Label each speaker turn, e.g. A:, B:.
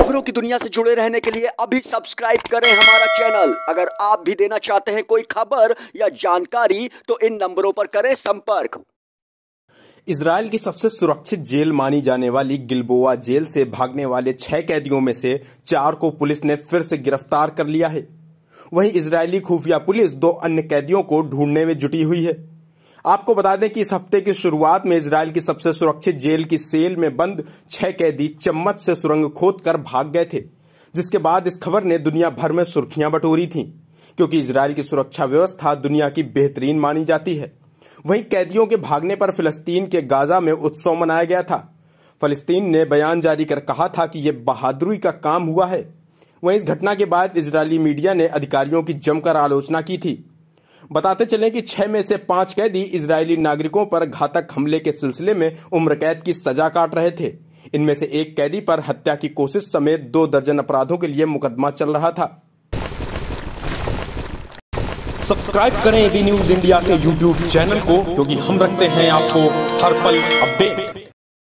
A: खबरों की दुनिया से जुड़े रहने के लिए अभी सब्सक्राइब करें हमारा चैनल अगर आप भी देना चाहते हैं कोई खबर या जानकारी तो इन नंबरों पर करें संपर्क
B: इसराइल की सबसे सुरक्षित जेल मानी जाने वाली गिलबोआ जेल से भागने वाले छह कैदियों में से चार को पुलिस ने फिर से गिरफ्तार कर लिया है वहीं इजरायली खुफिया पुलिस दो अन्य कैदियों को ढूंढने में जुटी हुई है आपको बता दें कि इस हफ्ते की शुरुआत में इसराइल की सबसे सुरक्षित जेल की सेल में बंद छह कैदी चम्मच से सुरंग खोद कर भाग गए थे जिसके बाद इस खबर ने दुनिया भर में सुर्खियां बटोरी थी क्योंकि इसराइल की सुरक्षा व्यवस्था दुनिया की बेहतरीन मानी जाती है वहीं कैदियों के भागने पर फिलिस्तीन के गाजा में उत्सव मनाया गया था फलस्तीन ने बयान जारी कर कहा था कि यह बहादुरी का काम हुआ है वहीं इस घटना के बाद इजरायली मीडिया ने अधिकारियों की जमकर आलोचना की थी बताते चले कि छह में से पांच कैदी इजरायली नागरिकों पर घातक हमले के सिलसिले में उम्र कैद की सजा काट रहे थे इनमें से एक कैदी पर हत्या की कोशिश समेत दो दर्जन अपराधों के लिए मुकदमा चल रहा था
A: सब्सक्राइब करें एबी न्यूज इंडिया के यूट्यूब चैनल को क्योंकि हम रखते हैं आपको हर पल अपडेट